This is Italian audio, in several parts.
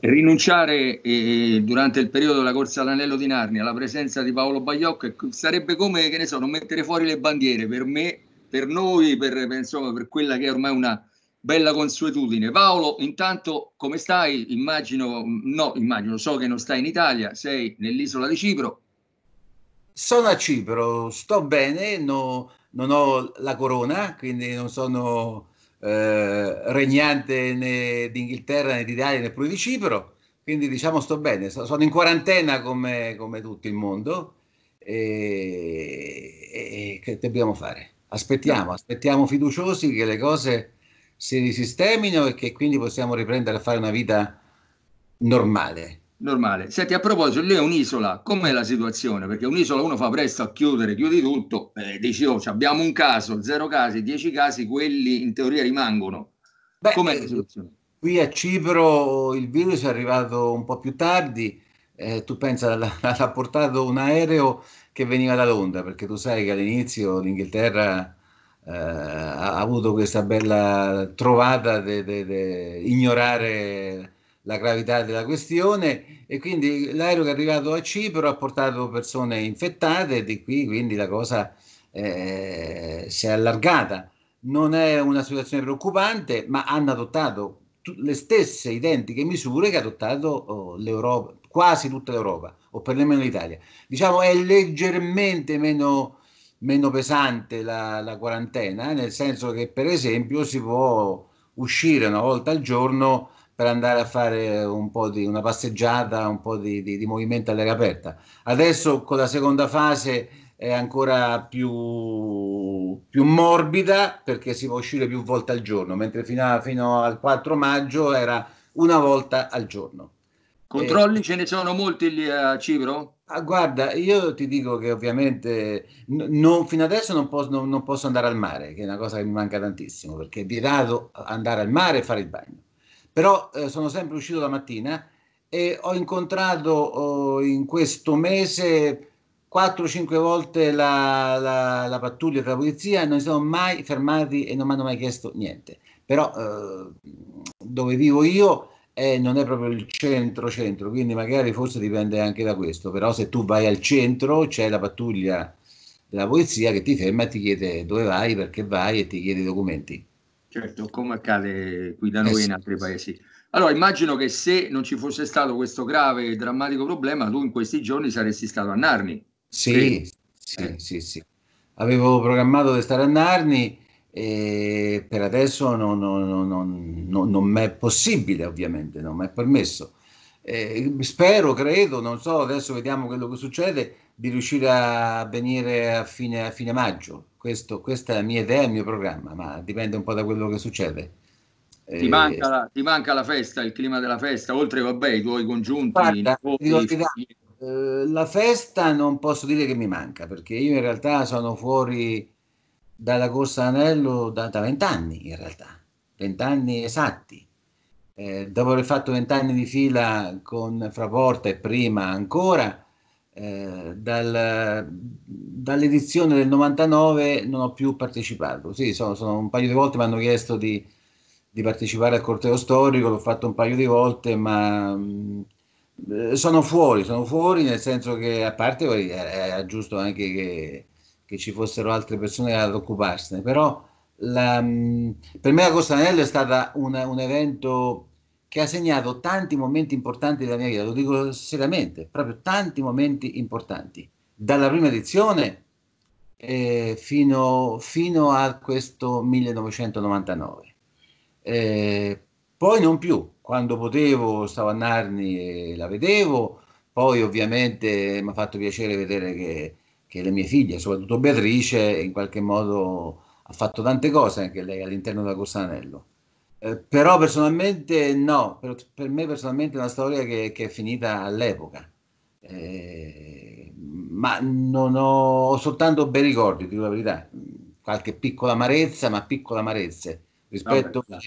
Rinunciare eh, durante il periodo della corsa all'anello di Narnia alla presenza di Paolo Bagliocco ecco, sarebbe come, che ne so, non mettere fuori le bandiere per me, per noi, per, insomma, per quella che è ormai una bella consuetudine. Paolo, intanto come stai? Immagino, no, immagino, so che non stai in Italia, sei nell'isola di Cipro. Sono a Cipro, sto bene, no, non ho la corona, quindi non sono eh, regnante né d'Inghilterra né d'Italia né di Cipro. quindi diciamo sto bene, sono in quarantena come, come tutto il mondo e, e, che dobbiamo fare? Aspettiamo, aspettiamo fiduciosi che le cose si risistemino e che quindi possiamo riprendere a fare una vita normale normale. Senti, a proposito, lei è un'isola, com'è la situazione? Perché un'isola uno fa presto a chiudere, chiudi tutto, eh, dici oh, abbiamo un caso, zero casi, dieci casi, quelli in teoria rimangono. Beh, com'è eh, la situazione? Qui a Cipro il virus è arrivato un po' più tardi, eh, tu pensa, l'ha portato un aereo che veniva da Londra, perché tu sai che all'inizio l'Inghilterra... Uh, ha avuto questa bella trovata di ignorare la gravità della questione e quindi l'aereo che è arrivato a Cipro ha portato persone infettate e di qui quindi la cosa eh, si è allargata. Non è una situazione preoccupante, ma hanno adottato le stesse identiche misure che ha adottato oh, l'Europa, quasi tutta l'Europa, o perlomeno l'Italia. Diciamo è leggermente meno, meno pesante la, la quarantena, eh, nel senso che per esempio si può uscire una volta al giorno per andare a fare un po' di una passeggiata, un po' di, di, di movimento all'aria aperta. Adesso con la seconda fase è ancora più, più, morbida perché si può uscire più volte al giorno, mentre fino, a, fino al 4 maggio era una volta al giorno. Controlli eh, ce ne sono molti lì a Cipro? Ah, guarda, io ti dico che ovviamente non, fino adesso non posso, non, non posso andare al mare, che è una cosa che mi manca tantissimo, perché è vietato andare al mare e fare il bagno però eh, sono sempre uscito la mattina e ho incontrato oh, in questo mese 4-5 volte la, la, la pattuglia della polizia, non si sono mai fermati e non mi hanno mai chiesto niente. Però eh, dove vivo io eh, non è proprio il centro-centro, quindi magari forse dipende anche da questo, però se tu vai al centro c'è la pattuglia della polizia che ti ferma e ti chiede dove vai, perché vai e ti chiede i documenti. Certo, come accade qui da eh noi e eh in altri paesi. Allora, immagino che se non ci fosse stato questo grave e drammatico problema, tu in questi giorni saresti stato a Narni. Sì, sì, eh. sì, sì. Avevo programmato di stare a Narni e per adesso non, non, non, non mi è possibile, ovviamente, non mi è permesso. Eh, spero, credo, non so, adesso vediamo quello che succede, di riuscire a venire a fine, a fine maggio. Questo, questa è la mia idea, il mio programma, ma dipende un po' da quello che succede. Ti eh, manca, la, ti manca, la, festa, il clima della festa, oltre vabbè, i tuoi congiunti. Guarda, nipoti, ti dico, eh, la festa non posso dire che mi manca, perché io in realtà sono fuori dalla Corsa Anello da vent'anni, in realtà, vent'anni esatti. Eh, dopo aver fatto vent'anni di fila con Fraporta e prima ancora, eh, dal, dall'edizione del 99 non ho più partecipato. Sì, sono, sono un paio di volte mi hanno chiesto di, di, partecipare al corteo storico, l'ho fatto un paio di volte, ma mh, mm, eh, sono fuori, sono fuori nel senso che a parte eh, era, giusto anche che, che ci fossero altre persone ad occuparsene, però la, mh, mm, per me la Costa Nella è stata una, un evento che ha segnato tanti momenti importanti della mia vita, lo dico seriamente, proprio tanti momenti importanti, dalla prima edizione eh, fino, fino, a questo 1999. Eh, poi non più, quando potevo stavo a Narni e la vedevo, poi ovviamente mi ha fatto piacere vedere che, che le mie figlie, soprattutto Beatrice, in qualche modo ha fatto tante cose anche lei all'interno della Costanello eh, però personalmente no, per, per, me personalmente è una storia che, che è finita all'epoca. Eh, ma non ho, ho soltanto bei ricordi, dico la verità, qualche piccola amarezza, ma piccola amarezza rispetto no,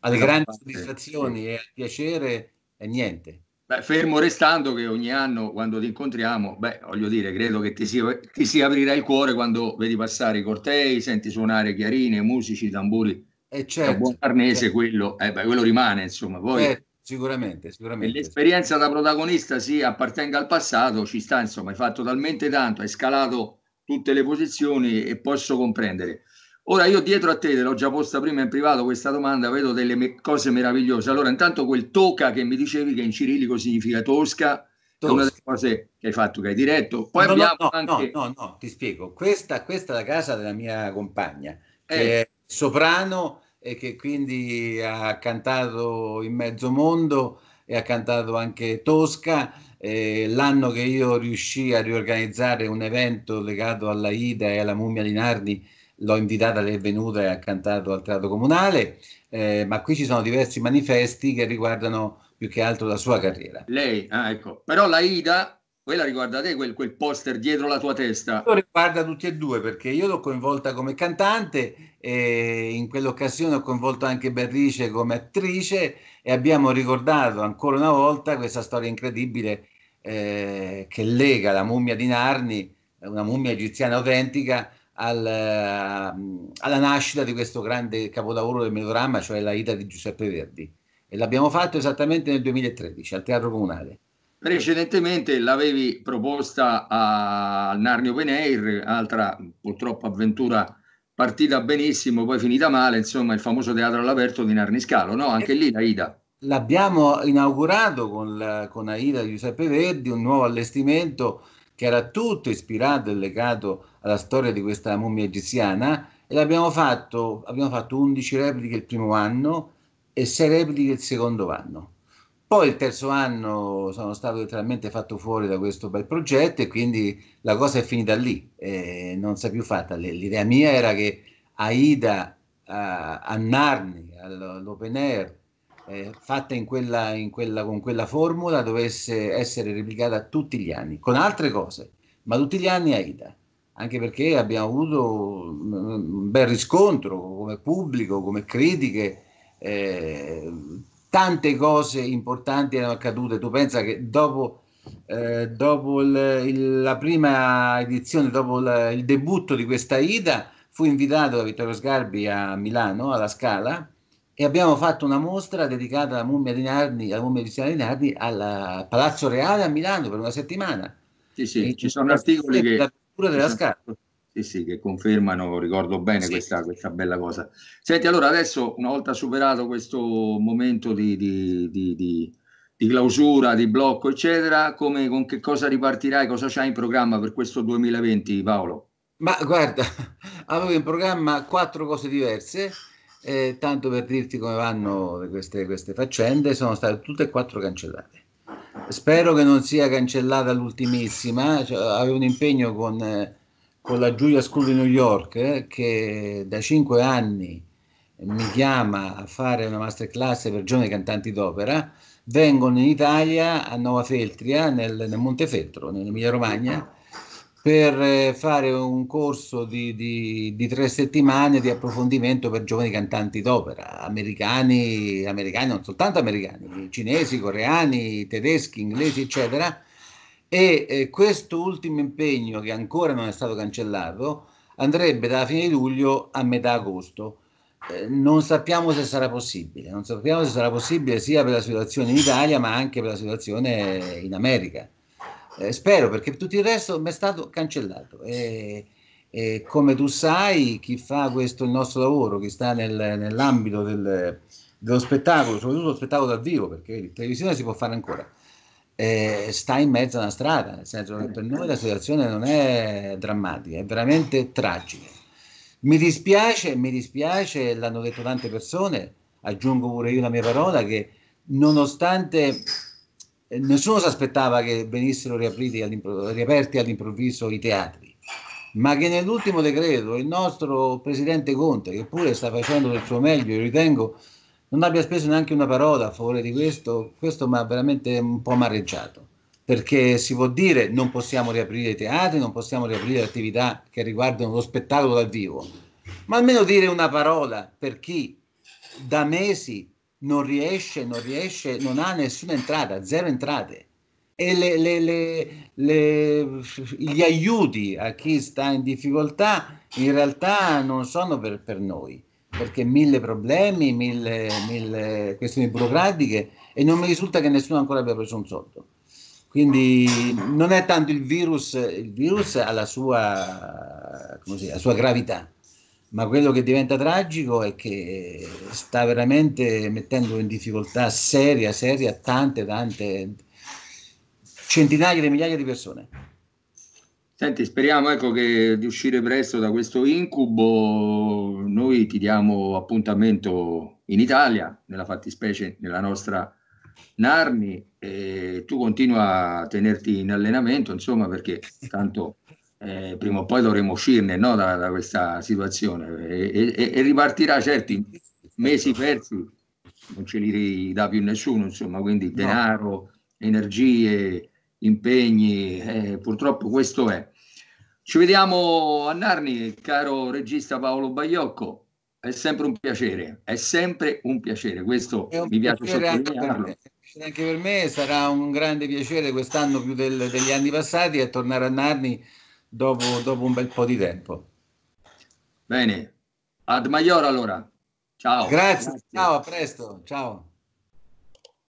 alle grandi parte, soddisfazioni sì. e al piacere e niente. Beh, fermo restando che ogni anno quando ti incontriamo, beh, voglio dire, credo che ti si, ti si aprirà il cuore quando vedi passare i cortei, senti suonare chiarine, musici, tamburi eh certo. è un buon parnese certo, certo. quello, eh, beh, quello rimane insomma poi eh, sicuramente, sicuramente l'esperienza da protagonista sì appartenga al passato ci sta insomma hai fatto talmente tanto hai scalato tutte le posizioni e posso comprendere ora io dietro a te te l'ho già posta prima in privato questa domanda vedo delle me- cose meravigliose allora intanto quel tocca che mi dicevi che in cirillico significa tosca Tosca. una delle cose che hai fatto, che hai diretto. Poi no, abbiamo no, no, anche... no, no, ti spiego. Questa, questa, è la casa della mia compagna, eh. che soprano e che quindi ha cantato in mezzo mondo e ha cantato anche Tosca. Eh, l'anno che io riuscii a riorganizzare un evento legato alla Ida e alla Mummia di Nardi, l'ho invitata, lei è venuta e ha cantato al Teatro Comunale, eh, ma qui ci sono diversi manifesti che riguardano più che altro la sua carriera. Lei, ah, ecco, però la Ida quella riguarda te, quel, quel poster dietro la tua testa? Lo riguarda tutti e due perché io l'ho coinvolta come cantante e in quell'occasione ho coinvolto anche Berrice come attrice e abbiamo ricordato ancora una volta questa storia incredibile eh, che lega la mummia di Narni, una mummia egiziana autentica, al, eh, alla nascita di questo grande capolavoro del melodramma, cioè la Ida di Giuseppe Verdi. E l'abbiamo fatto esattamente nel 2013 al Teatro Comunale. Precedentemente l'avevi proposta al Narnio Beneir, altra purtroppo avventura partita benissimo, poi finita male, insomma il famoso teatro all'aperto di Narniscalo, no? Anche lì l'Aida. L'abbiamo inaugurato con, la, con Aida Giuseppe Verdi, un nuovo allestimento che era tutto ispirato e legato alla storia di questa mummia egiziana e l'abbiamo fatto, abbiamo fatto 11 repliche il primo anno e 6 repliche il secondo anno. Poi il terzo anno sono stato letteralmente fatto fuori da questo bel progetto e quindi la cosa è finita lì, eh, non si è più fatta. L'idea mia era che Aida a, a Narni, all'open air, eh, fatta in quella, in quella, con quella formula, dovesse essere replicata tutti gli anni, con altre cose, ma tutti gli anni Aida, anche perché abbiamo avuto un bel riscontro come pubblico, come critiche. Eh, tante cose importanti erano accadute. Tu pensa che dopo, eh, dopo il, il, la prima edizione, dopo il, il debutto di questa Ida, fu invitato da Vittorio Sgarbi a Milano, alla Scala, e abbiamo fatto una mostra dedicata alla mummia di Nardi, alla mummia di di Nardi, al Palazzo Reale a Milano per una settimana. Sì, sì, e ci sono articoli che... della Scala. Sì, sì, che confermano, ricordo bene sì. questa, questa, bella cosa. Senti, allora adesso una volta superato questo momento di, di, di, di clausura, di blocco, eccetera, come, con che cosa ripartirai, cosa c'hai in programma per questo 2020, Paolo? Ma guarda, avevo in programma quattro cose diverse. Eh, tanto per dirti come vanno queste, queste, faccende, sono state tutte e quattro cancellate. Spero che non sia cancellata l'ultimissima, cioè, avevo un impegno con eh, con la Giulia School di New York eh, che da cinque anni mi chiama a fare una masterclass per giovani cantanti d'opera, vengono in Italia a Nova Feltria, nel, nel Montefeltro, nell'Emilia Romagna, per eh, fare un corso di, di, di, tre settimane di approfondimento per giovani cantanti d'opera, americani, americani, non soltanto americani, cinesi, coreani, tedeschi, inglesi, eccetera, e eh, questo ultimo impegno che ancora non è stato cancellato andrebbe dalla fine di luglio a metà agosto. Eh, non sappiamo se sarà possibile, non sappiamo se sarà possibile sia per la situazione in Italia ma anche per la situazione in America. Eh, spero perché tutto il resto mi è stato cancellato. E, e, come tu sai, chi fa questo il nostro lavoro, chi sta nel, nell'ambito del, dello spettacolo, soprattutto lo spettacolo dal vivo, perché in televisione si può fare ancora eh, sta in mezzo a una strada, nel senso che per noi la situazione non è drammatica, è veramente tragica. Mi dispiace, mi dispiace, l'hanno detto tante persone, aggiungo pure io la mia parola, che nonostante nessuno si aspettava che venissero all'impro- riaperti all'improvviso i teatri, ma che nell'ultimo decreto il nostro presidente Conte, che pure sta facendo del suo meglio, io ritengo, non abbia speso neanche una parola a favore di questo, questo mi ha veramente un po' amareggiato, perché si può dire non possiamo riaprire i teatri, non possiamo riaprire attività che riguardano lo spettacolo dal vivo, ma almeno dire una parola per chi da mesi non riesce, non riesce, non ha nessuna entrata, zero entrate. E le, le, le, gli aiuti a chi sta in difficoltà in realtà non sono per, per noi perché mille problemi, mille, mille, questioni burocratiche e non mi risulta che nessuno ancora abbia preso un soldo. Quindi non è tanto il virus, il virus ha la sua, dire, la sua gravità, ma quello che diventa tragico è che sta veramente mettendo in difficoltà seria, seria tante, tante centinaia di migliaia di persone. Senti, speriamo ecco, che di uscire presto da questo incubo. Noi ti diamo appuntamento in Italia, nella fattispecie nella nostra Narni, e tu continua a tenerti in allenamento, insomma, perché tanto eh, prima o poi dovremo uscirne no, da, da, questa situazione e, e, e ripartirà, certi mesi persi, non ce li dà più nessuno, insomma, quindi denaro, no. energie impegni, eh, purtroppo questo è. Ci vediamo a Narni, caro regista Paolo Baiocco. È sempre un piacere, è sempre un piacere. Questo un mi piace sottolinearlo. Anche per, anche per me sarà un grande piacere quest'anno più del, degli anni passati a tornare a Narni dopo, dopo un bel po' di tempo. Bene, ad Maior allora. Ciao. Grazie, Grazie. ciao, a presto, ciao.